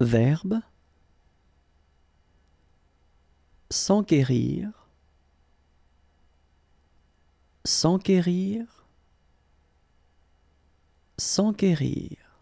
Verbe S'enquérir S'enquérir S'enquérir